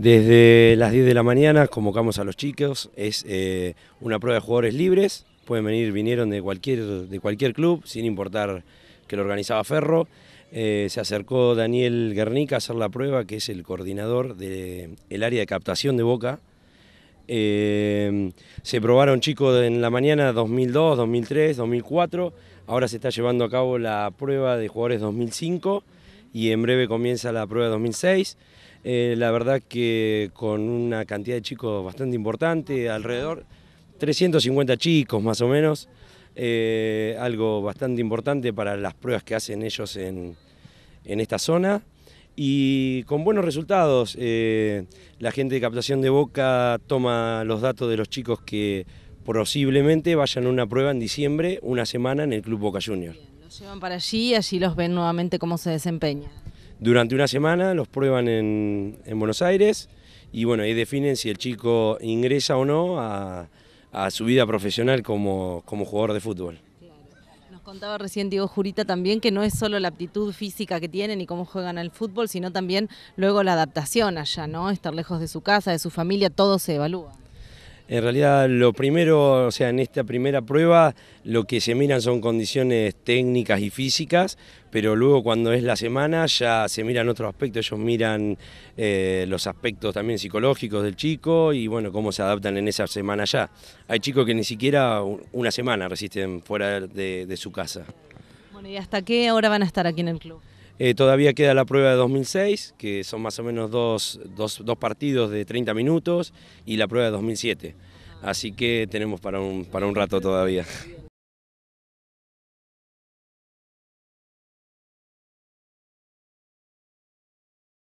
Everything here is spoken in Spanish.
Desde las 10 de la mañana convocamos a los chicos, es eh, una prueba de jugadores libres, pueden venir, vinieron de cualquier, de cualquier club, sin importar que lo organizaba Ferro. Eh, se acercó Daniel Guernica a hacer la prueba, que es el coordinador del área de captación de Boca. Eh, se probaron chicos en la mañana 2002, 2003, 2004. Ahora se está llevando a cabo la prueba de jugadores 2005 y en breve comienza la prueba 2006. Eh, la verdad que con una cantidad de chicos bastante importante, alrededor 350 chicos más o menos, eh, algo bastante importante para las pruebas que hacen ellos en, esta zona y con buenos resultados. Eh, la gente de captación de Boca toma los datos de los chicos que posiblemente vayan a una prueba en diciembre, una semana en el Club Boca Juniors. Los llevan para allí y allí los ven nuevamente cómo se desempeña. Durante una semana los prueban en, Buenos Aires y bueno, ahí definen si el chico ingresa o no a, su vida profesional como, como jugador de fútbol. Nos Contaba recién Diego Jurita también que no es solo la aptitud física que tienen y cómo juegan al fútbol, sino también luego la adaptación allá, ¿no? Estar lejos de su casa, de su familia, todo se evalúa. En realidad lo primero, o sea, en esta primera prueba lo que se miran son condiciones técnicas y físicas, pero luego cuando es la semana ya se miran otros aspectos, ellos miran eh, los aspectos también psicológicos del chico y bueno, cómo se adaptan en esa semana ya. Hay chicos que ni siquiera una semana resisten fuera de, de su casa. Bueno, ¿y hasta qué hora van a estar aquí en el club? Eh, todavía queda la prueba de 2006, que son más o menos dos, dos, partidos de 30 minutos, y la prueba de 2007. Así que tenemos para un, para un rato todavía.